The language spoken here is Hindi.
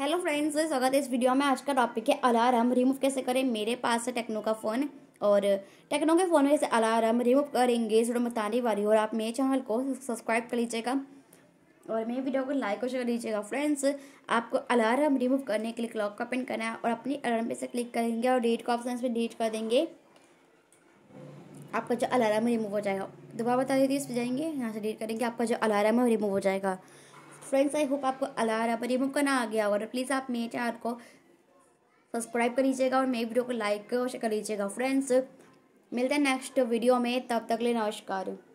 हेलो फ्रेंड्स स्वागत है इस वीडियो में आज का टॉपिक है अलार्म रिमूव कैसे करें मेरे पास है टेक्नो का फ़ोन और टेक्नो के फ़ोन में जैसे अलार्म रिमूव करेंगे वीडियो बताने वाली और आप मेरे चैनल को सब्सक्राइब कर लीजिएगा और मेरे वीडियो को लाइक और शेयर लीजिएगा फ्रेंड्स आपको अलार्म रिमूव करने के लिए क्लॉक का पिन करना है और अपनी अलार्म पे से क्लिक करेंगे और डेट का ऑप्शन पर डेट कर देंगे आपका जो अलार्म रिमूव हो जाएगा दोबारा बता दीजिए इस पर जाएंगे यहाँ से डेट करेंगे आपका जो अलार्म है रिमूव हो जाएगा फ्रेंड्स आई होप आपको अलारा पर रिमूव करना आ गया और प्लीज़ आप मेरे चैनल को सब्सक्राइब कर लीजिएगा और मेरी वीडियो को लाइक और शेयर कर लीजिएगा फ्रेंड्स मिलते हैं नेक्स्ट वीडियो में तब तक ले नमस्कार